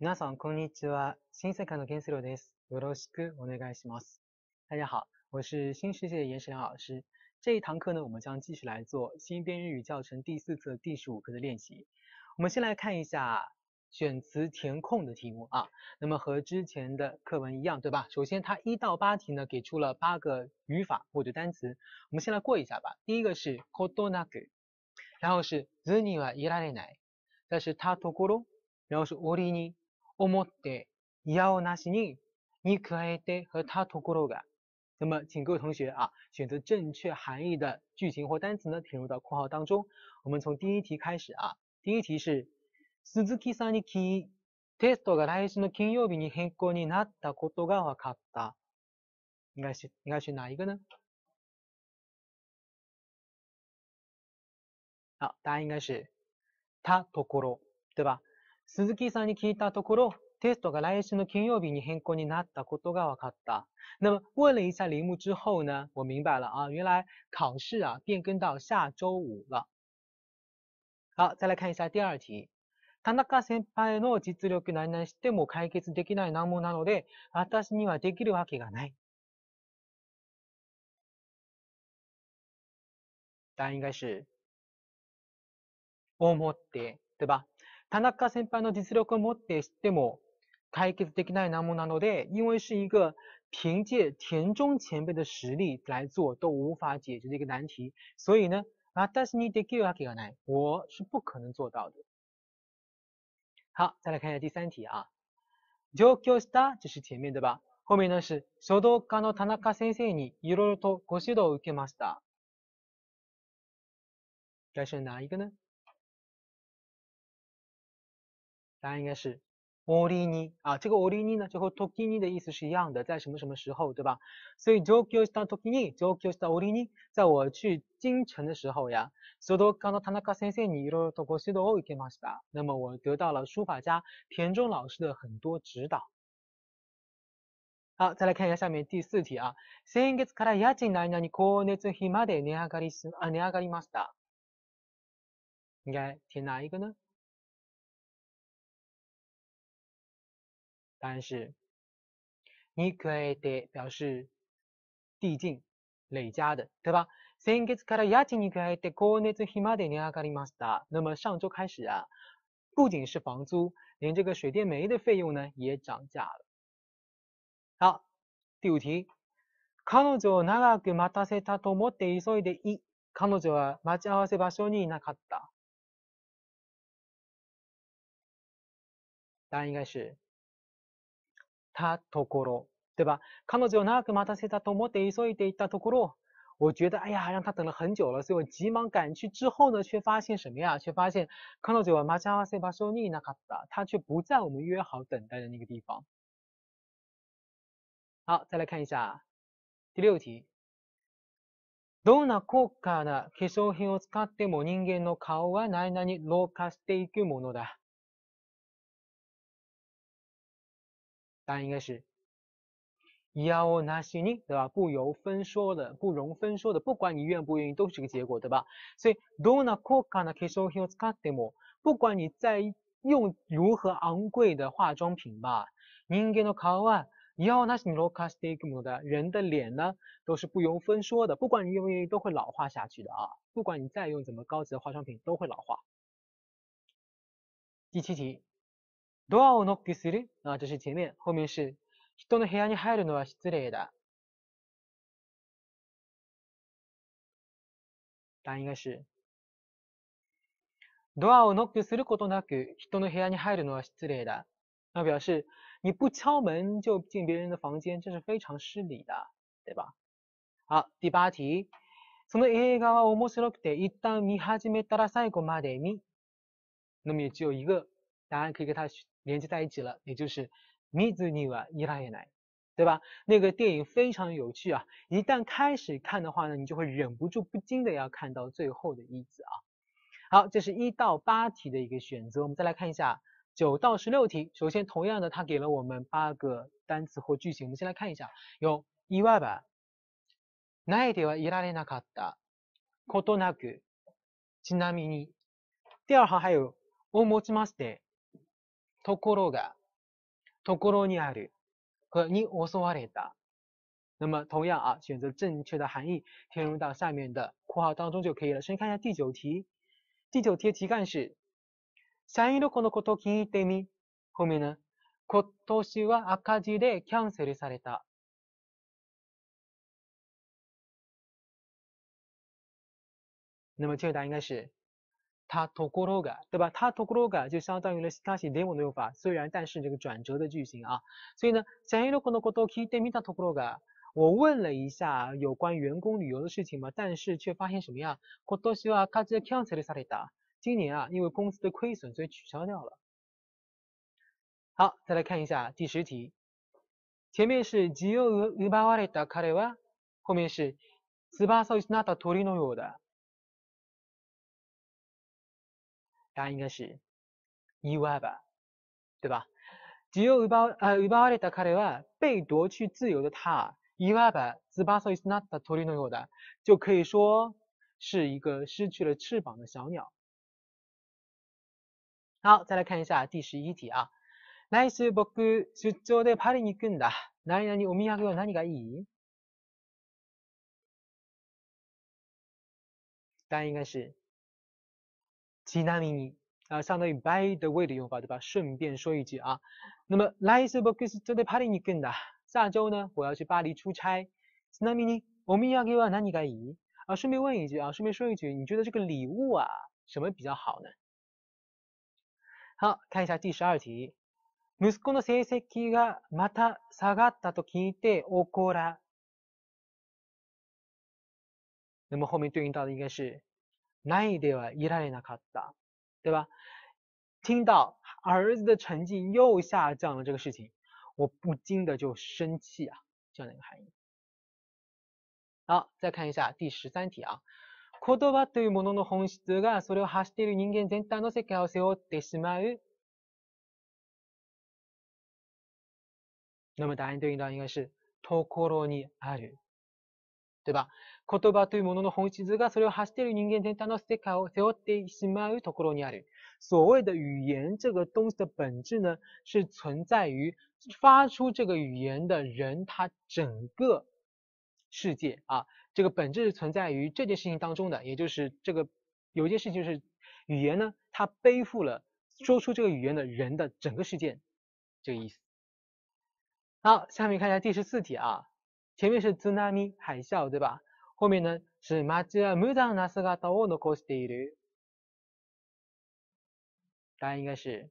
皆さんこんにちは。新世界の建設です。よろしくお願いします。大家好，我是新世界的严世良老师。这一堂课呢，我们将继续来做《新编日语教程》第四册第十五课的练习。我们先来看一下选词填空的题目啊。那么和之前的课文一样，对吧？首先它一到八题呢，给出了八个语法或者单词。我们先来过一下吧。第一个是ほとんどなく，然后是次にはいられない。再是他ところ，然后是我们に。思っていや那なしにに加えて和他ところが。那么，请各位同学啊，选择正确含义的句型或单词呢，填入到括号当中。我们从第一题开始啊，第一题是鈴木さんに聞いテストが来週の金曜日に変更になったことが分かった。应该是应该是哪一个呢？好，答案应该是他ところ，对吧？鈴木さんに聞いたところ、テストが来週の金曜日に変更になったことが分かった。那么问了一下铃木之后呢，我明白了啊，原来考试啊变更到下周五了。好，再来看一下第二题。田中先輩の実力何々しても解決できない難問なので、私にはできるわけがない。答案应该是思って，对吧？田中先輩の実力を持ってしても解決できない難問なので、因为是一个凭借田中前辈的实力来做都无法解决的一个难题，所以呢，私にできるわけがない，我是不可能做到的。好，再来看一下第三题啊，状況した这是前面对吧？后面呢是書道家の田中先生にいろいろとご指導を受けました。该是哪一个呢？答案应该是おりに啊，这个おりに呢就和 t o 的意思是一样的，在什么什么时候，对吧？所以上京した時に上京したおりに，在我去京城的时候呀，所かの田中先生にいろいろとご指導を受けました。那么我得到了书法家田中老师的很多指导。好，再来看一下下面第四题啊。先月から家賃何々光熱費まで値上がりし、値上がりました。应该填哪一个呢？单是 n i k u 表示递进、累加的，对吧？先月から家賃に加えて光熱費まで値上がりました。那么上周开始啊，不仅是房租，连这个水电煤的费用呢也涨价了。好，第五题。彼女を長く待たせたと思って急いでい。彼女は待ち合わせ場所にいなかった。答案应该是たところ。对吧？彼女を長く待たせたと思って急いでいたところ，我觉得哎呀，让他等了很久了，所以我急忙赶去。之后呢，却发现什么呀？却发现彼女は待ち合わせ場所にいなかった，他却不在我们约好等待的那个地方。好，再来看一下第六题。どんな高価な化粧品を使っても人間の顔は何々老化していくものだ。答案应该是，要我拿行李，对吧？不由分说的，不容分说的，不管你愿不愿意，都是这个结果，对吧？所以，どんな高価な化粧品を使っても，不管你在用如何昂贵的化妆品吧，人間の顔は要は年老かっていくものだ。人的脸呢，都是不由分说的，不管你愿不愿意，都会老化下去的啊！不管你再用怎么高级的化妆品，都会老化。第七题。ドアをノックする啊，这是前面，后面是人の部屋に入るのは失礼だ。答案应该是ドアをノックすることなく人の部屋に入るのは失礼だ。那表示你不敲门就进别人的房间，这是非常失礼だ。对吧？好，第八题。その映画は面白くて一旦見始めたら最後まで見。那么也只一个答案可以跟它连接在一起了，也就是 Mizu みずにはにら a n a 对吧？那个电影非常有趣啊！一旦开始看的话呢，你就会忍不住、不禁的要看到最后的一思啊。好，这是一到八题的一个选择，我们再来看一下九到十六题。首先，同样的，它给了我们八个单词或句型，我们先来看一下：有意外吧？ないではにらりなかった。ことなく。ちなみに。でははいよ。おもちゃまして。ところが、ところにある。に襲われた。那么同样啊，选择正确的含义，填入到下面的括号当中就可以了。先看一下第九题，第九题的题干是社員旅行のことを聞いてみ。后面呢，今年は赤字でキャンセルされた。那么这个答案应该是他 r o g a 对吧？他 r o g a 就相当于了，它是でも的用法，虽然但是这个转折的句型啊。所以呢，このことたところが，我问了一下有关员工旅游的事情嘛，但是却发现什么呀？今年啊，因为公司的亏损，所以取消掉了。好，再来看一下第十题，前面是吉奥エバワレだは，后面是スバソイシナのようだ。答案应该是伊娃吧，对吧？只有伊巴呃伊わ尔的达卡里万被夺去自由的他，伊娃吧，自巴萨伊斯纳塔脱离诺有的，就可以说是一个失去了翅膀的小鸟。好，再来看一下第十一题啊，奈斯伯克出征的巴黎尼根的，哪里哪里？我们要给我哪里个意义？答案应该是。ちなみに啊，相当于 by the way 的用法，对吧？顺便说一句啊。那么来い次ボクスでパリに行くんだ。下周呢，我要去巴黎出差。ちなみに、お们要给は何がいい？啊，顺便问一句啊，顺便说一句，你觉得这个礼物啊，什么比较好呢？好，看一下第十二题。息子の成績がまた下がったと聞いて怒る。那么后面对应到的应该是。ないでよ、イタリアンのカスタ、对吧？听到儿子的成绩又下降了这个事情，我不禁的就生气啊，这样的一个含义。好，再看一下第十三题啊。那么答案对应的应该是ところにある，对吧？言对物の本質がそれを発している人間全体の世界を背負ってしまうところにある。所谓的语言这个东西的本质呢，是存在于发出这个语言的人他整个世界啊，这个本质是存在于这件事情当中的，也就是这个有一件事情就是语言呢，它背负了说出这个语言的人的整个世界，这个意思。好，下面看一下第十四题啊，前面是 tsunami 海啸，对吧？後面のす町は無残な姿を残している。答案应该是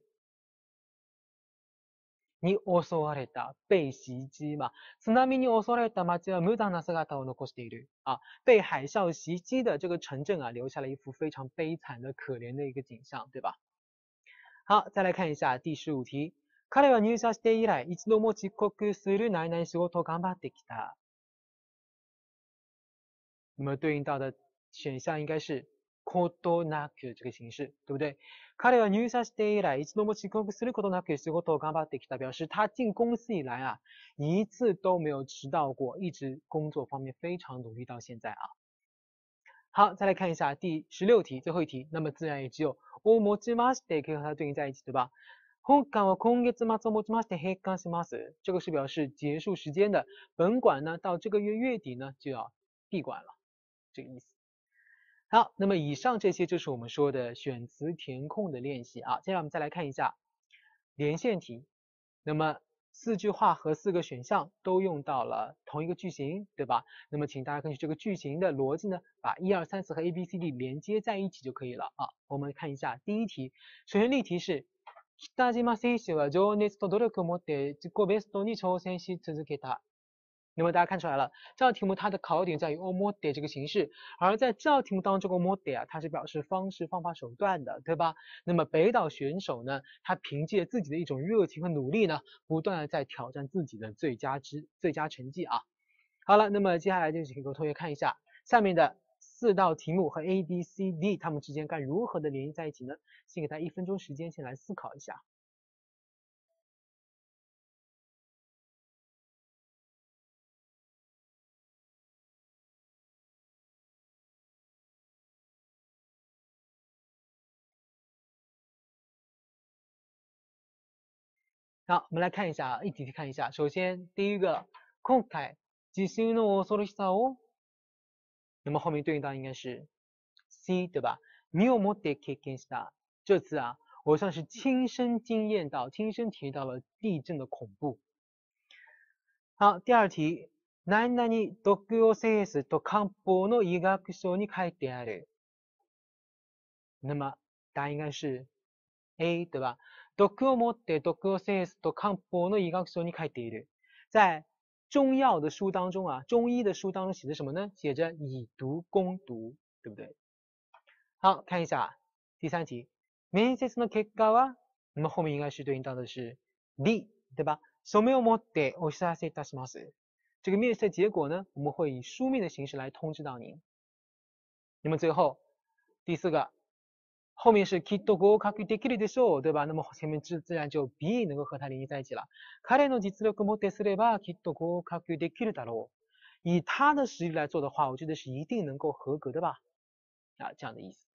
に襲われた。被袭击嘛。津波に襲われた町は無駄な姿を残している。啊，被海啸袭击的这个城镇啊，留下了一幅非常悲惨的、可怜的一个景象，对吧？好，再来看一下第十五题。彼は入社して以来、一度も遅刻するないない仕事を頑張ってきた。那么对应到的选项应该是「こどなく」这个形式，对不对？彼は入社して以来、一度も遅刻することなく仕事を頑張ってきた。表示他进公司以来啊，一次都没有迟到过，一直工作方面非常努力到现在啊。好，再来看一下第十六题，最后一题，那么自然也只有「おもつまして」可以和它对应在一起，对吧？本館は今月末をもつまして閉館します。这个是表示结束时间的，本馆呢到这个月月底呢就要闭馆了。这个意思，好，那么以上这些就是我们说的选词填空的练习啊。接下来我们再来看一下连线题。那么四句话和四个选项都用到了同一个句型，对吧？那么请大家根据这个句型的逻辑呢，把一二三四和 A B C D 连接在一起就可以了啊。我们看一下第一题，首先例题是。那么大家看出来了，这道题目它的考点在于 o m o d e 这个形式，而在这道题目当中，“mode” 啊，它是表示方式、方法、手段的，对吧？那么北岛选手呢，他凭借自己的一种热情和努力呢，不断的在挑战自己的最佳之最佳成绩啊。好了，那么接下来就请各位同学看一下下面的四道题目和 A、B、C、D 他们之间该如何的联系在一起呢？先给大家一分钟时间，先来思考一下。好，我们来看一下啊，一去看一下。首先第一个，空开，今心のソレシサを，那么后面对应到应该是 C 对吧？目を閉じて見した。这次啊，我算是亲身经验到，亲身体验到了地震的恐怖。好，第二题，难々毒药性質と漢方の医学書に書いてある。那么答案应该是 A 对吧？在中药的书当中啊，中医的书当中写的什么呢？写着以毒攻毒，对不对？好，看一下第三题，面试的结果啊，那么后面应该是对应到的是 D，对吧？这个面试的结果呢，我们会以书面的形式来通知到您。那么最后第四个。后面是きっと合格できるでしょ o 对吧？那么前面自自然就 B 能够和它联系在一起了。彼の実力を持ってすればきっと合格できるだろう。以他的实力来做的话，我觉得是一定能够合格的吧。啊，这样的意思。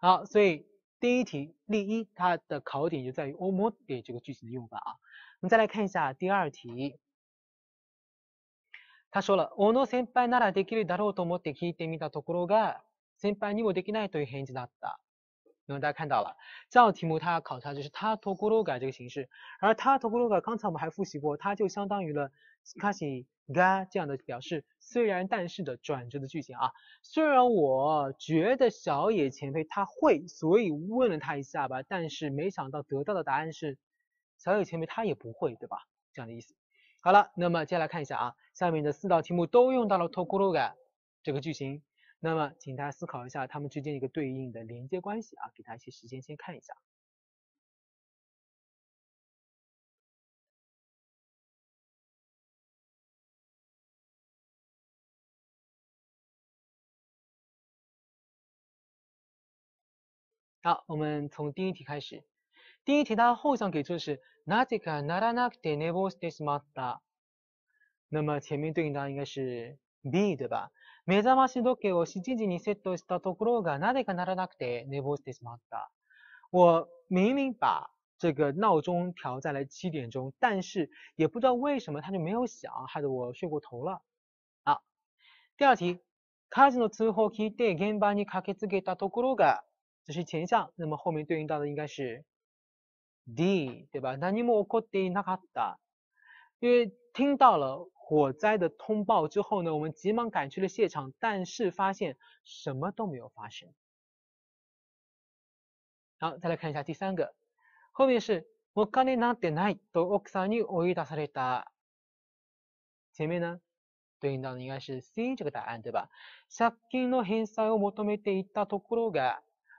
好，所以第一题例一，它的考点就在于を持って这个句型的用法啊。我们再来看一下第二题。他说了、あの先輩ならできるだろうと思って聞いてみたところが、先輩にもできないという i 事だ t a 大家看到了，这道题目它考察就是他トコロガ这个形式，而他トコロガ刚才我们还复习过，它就相当于了しかし这样的表示虽然但是的转折的句型啊。虽然我觉得小野前辈他会，所以问了他一下吧，但是没想到得到的答案是小野前辈他也不会，对吧？这样的意思。好了，那么接下来看一下啊，下面的四道题目都用到了トコロガ这个句型。那么，请大家思考一下它们之间一个对应的连接关系啊，给他一些时间先看一下。好，我们从第一题开始。第一题，它后项给出的是 “natica naranak enables t a 那么前面对应的应该是 B，对吧？目覚まし時計を7時にセットしたところがなぜかならなくて寝坊してしまった。我明明把这个闹钟调在了七点钟，但是也不知道为什么它就没有响，害得我睡过头了。啊，第二题，火事の通報を聞いて現場に駆けつけたところが，这是前项，那么后面对应到的应该是 D，对吧？何も起こっていなかった，因为听到了火灾的通报之后呢，我们急忙赶去了现场，但是发现什么都没有发生。好，再来看一下第三个，后面是我刚才拿的那都我给你我一打碎了打，前面呢对应到的应该是 C 这个答案对吧？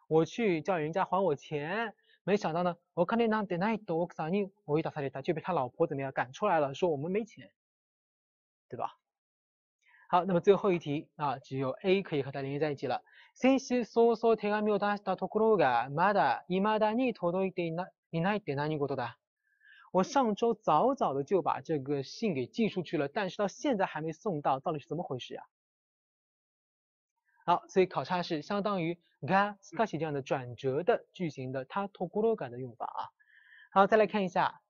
我去叫人家还我钱，没想到呢我刚才拿的那都我给你我一打碎了打就被他老婆怎么样赶出来了，说我们没钱。对吧？好，那么最后一题啊，只有 A 可以和它联系在一起了。我上周早早的就把这个信给寄出去了，但是到现在还没送到，到底是怎么回事呀？好，所以考察是相当于がしかし这样的转折的句型的、t 他とこ g a 的用法啊。好，再来看一下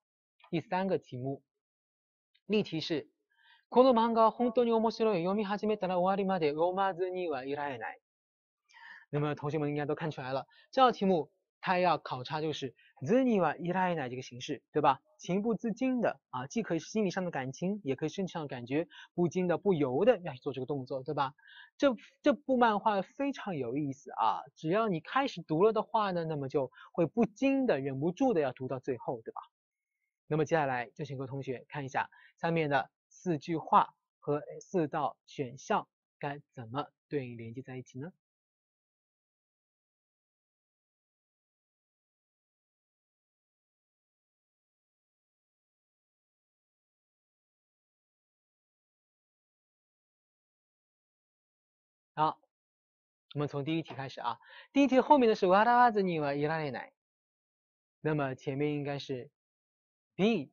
第三个题目，例题是。この漫画は本当に面白い。読み始めたら終わりまでロマーズにはいられない。那么同学们应该都看出来了，这道题目它要考察就是“にわいられない”这个形式，对吧？情不自禁的啊，既可以是心理上的感情，也可以身体上的感觉，不禁的、不由的要去做这个动作，对吧？这这部漫画非常有意思啊，只要你开始读了的话呢，那么就会不禁的、忍不住的要读到最后，对吧？那么接下来就请各位同学看一下下面的。四句话和四道选项该怎么对应连接在一起呢？好，我们从第一题开始啊。第一题后面的是瓦拉瓦子尼瓦伊拉列奶，那么前面应该是 B。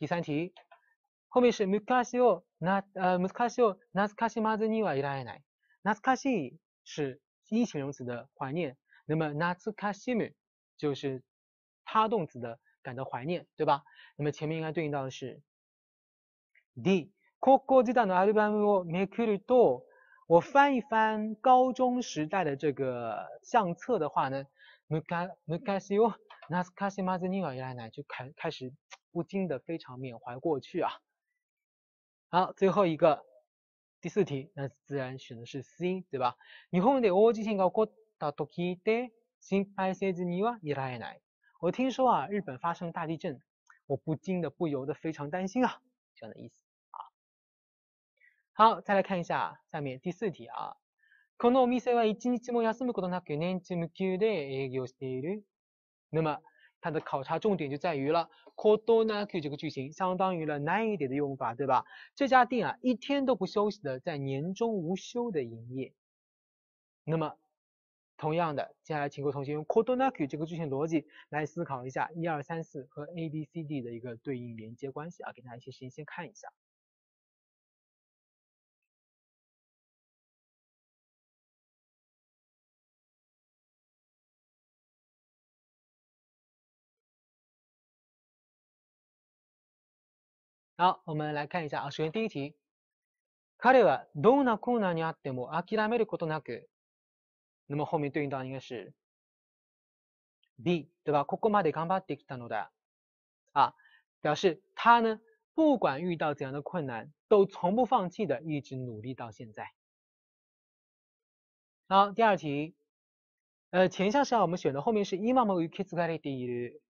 第三题，后面是昔をな呃昔を懐かしまずにはいられない。懐かし是形容词的怀念，那么懐かしむ就是他动词的感到怀念，对吧？那么前面应该对应到的是 D。我翻一翻高中时代的这个相册的话呢，昔昔を。那斯卡西马兹尼瓦以来呢，就开开始不禁的非常缅怀过去啊。好，最后一个第四题，那自然选的是 C 对吧？日本的大地震啊，我听说啊，日本发生大地震，我不禁的不由得非常担心啊，这样的意思啊。好，再来看一下下面第四题啊。このお店は一日も休むことなく年中無休で営業している。那么它的考察重点就在于了，kodonaku 这个句型，相当于了 nine 难以点的用法，对吧？这家店啊一天都不休息的，在年终无休的营业。那么，同样的，接下来请各位同学用 kodonaku 这个句型逻辑来思考一下一二三四和 A B C D 的一个对应连接关系啊，给大家一些时间先看一下。好，我们来看一下啊。首先第一题，かはどんな困難にあってもあめることなく。那么后面对应到应该是 B 对吧？ここまで頑張ってきたのだ。啊，表示他呢，不管遇到怎样的困难，都从不放弃的，一直努力到现在。好，第二题，呃，前项是要我们选的，后面是今まで気づかれてる。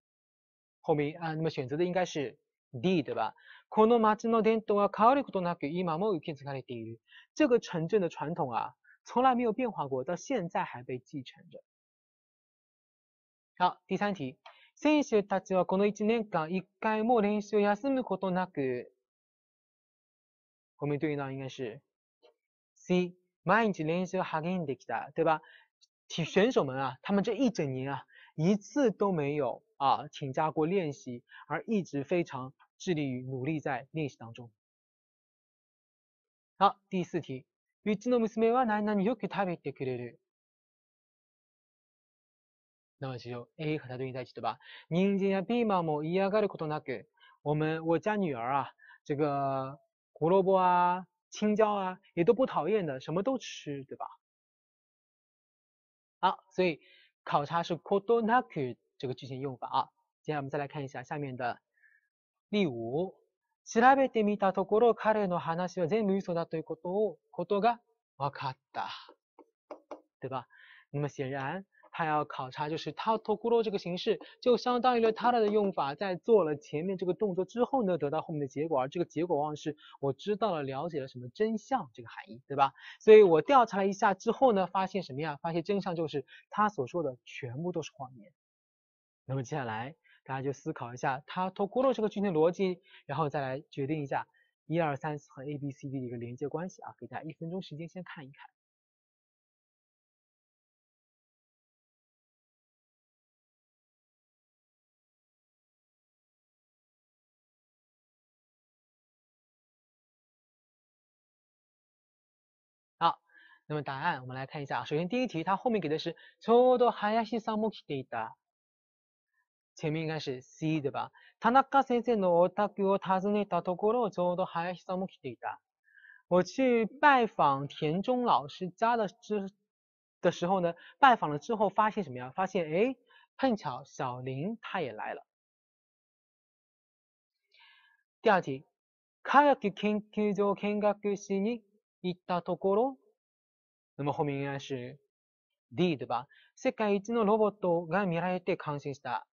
后面啊，那么选择的应该是 D 对吧？この町の伝統は変わることなく今も受け継がれている。这个城镇的传统啊，从来没有变化过，到现在还被继承着。好，第三题，選手たちはこの一年間一回も練習休むことなく。后面对应到应该是 C、毎日練習を始めきた、对吧？体选手们啊，他们这一整年啊，一次都没有啊请假过练习，而一直非常。致力于努力在练习当中。好，第四题。那么就 A 和它对应在一起，对吧？我们我家女儿啊，这个胡萝卜啊、青椒啊，也都不讨厌的，什么都吃，对吧？好，所以考察是 k o d o n a k 这个句型用法啊。接下来我们再来看一下下面的。リウを調べてみたところ、彼の話は全部嘘だということをことがわかった。对吧？那么显然，他要考察就是 t o タト r o 这个形式，就相当于了タラ的用法，在做了前面这个动作之后呢，得到后面的结果，而这个结果往往是我知道了、了解了什么真相这个含义，对吧？所以我调查了一下之后呢，发现什么呀？发现真相就是他所说的全部都是谎言。那么接下来。大家就思考一下，它通过了这个具体逻辑，然后再来决定一下一二三四和 A B C D 的一个连接关系啊。给大家一分钟时间先看一看。好，那么答案我们来看一下啊。首先第一题，它后面给的是“ちょうど早いし、三木ていた”。前面应该是 C 对吧？田中先生のお宅を訪ねたところ、ちょうど林さんも来ていた。我去拜访田中老师家的之的时候呢，拜访了之后发现什么呀？发现哎，碰巧小林他也来了。第二题，科学研究所見学しに行ったところ、那么后面应该是 D 对吧？世界一のロボットが見られて感心した。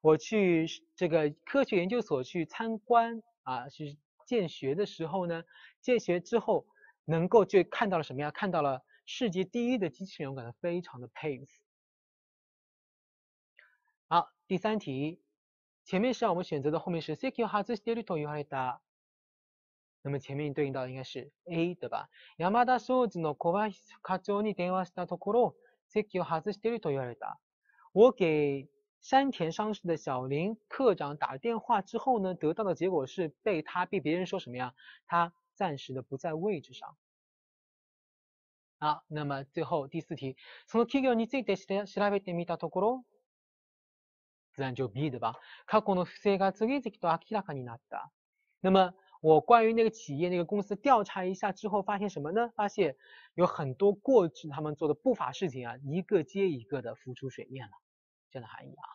我去这个科学研究所去参观啊，去见学的时候呢，见学之后能够就看到了什么呀？看到了世界第一的机器人，我感到非常的佩服。好，第三题，前面是我们选择的，后面是石器を t していると言われた。那么前面对应到应该是 A 对吧？ヤマダ社長のこわい課長に電話したところ、石器を外して e ると言 to た。o k a 给山田商事的小林科长打电话之后呢，得到的结果是被他被别人说什么呀？他暂时的不在位置上。啊，那么最后第四题，那么企业についてしら調べてみたところ，自然就 B 的吧。那么我关于那个企业那个公司调查一下之后，发现什么呢？发现有很多过去他们做的不法事情啊，一个接一个的浮出水面了。这样的含义啊。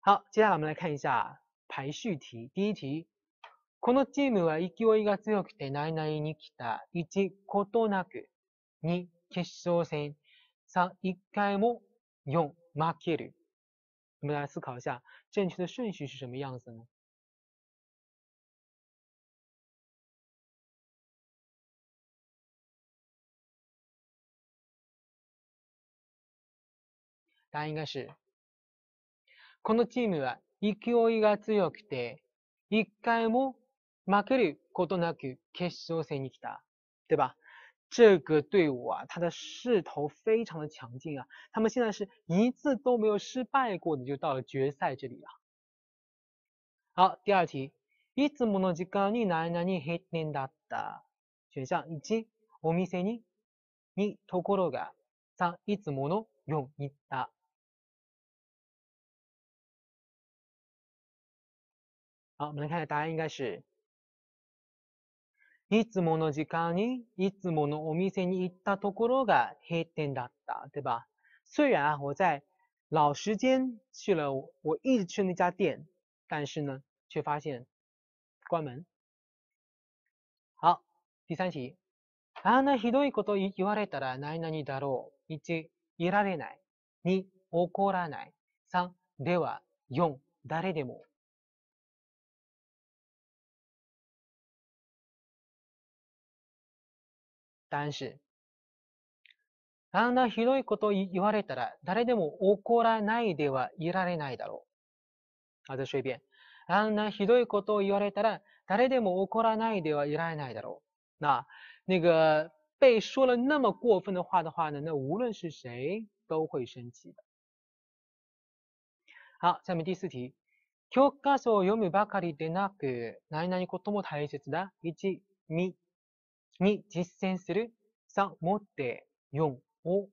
好，接下来我们来看一下排序题。第一题，このチームは1位が強くて内内に来た、1ことなく2決勝戦3一回も4負ける。那么大家思考一下，正确的顺序是什么样子呢？ライ州。このチームは勢いが強くて、一回も負けることなく決勝戦に来た。对吧这个队伍啊，他的势头非常的强劲啊，他们现在是一次都没有失败过，你就到了决赛这里了。好，第二题，いつもの時間に何々閉店だった。选项一、お店に。二、ところが。三、いつもの。四、行った。好，我们来看答案应该是。いつもの時間に、いつものお店に行ったところが閉店だった，对吧？虽然啊，我在老时间去了我一直去那家店，但是呢，却发现关门。好，第三题。あんなひどいこと言われたら何々だろう。一、いられない。二、怒らない。三、では。四、誰でも。但是、あんなひどいことを言われたら誰でも怒らないではいられないだろう。あ、と说一遍。あんなひどいことを言われたら誰でも怒らないではいられないだろう。な、那个被说了那么过分的话的话呢，那无论是谁都会生气的。好，下面第四题。教科書を読むばかりでなく、何々ことも大切だ。1、見に実践する。3、持って。4、を。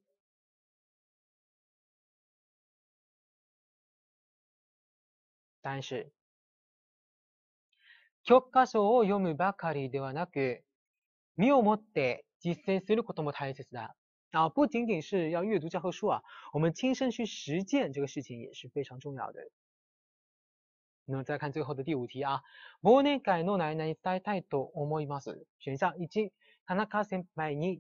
但是、教科書を読むばかりではなく、身をもって実践することも大切だ。啊，不仅仅是要阅读教科书啊，我们亲身去实践这个事情也是非常重要的。那么再看最后的第五题啊，忘年会の容に伝えたいと思います。选项一、田中先輩に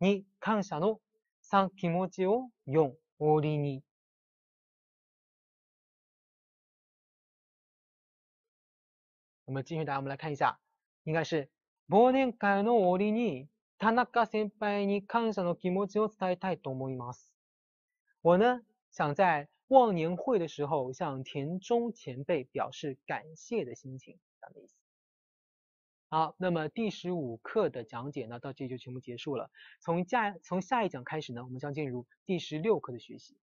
に感謝の三気持ちを四折りに。我们继续来，我们来看一下，应该是忘年会のりに田中先輩に感謝の気持ちを伝えたいと思います。我呢想在忘年会的时候，向田中前辈表示感谢的心情，这样的意思。好，那么第十五课的讲解呢，到这里就全部结束了。从下从下一讲开始呢，我们将进入第十六课的学习。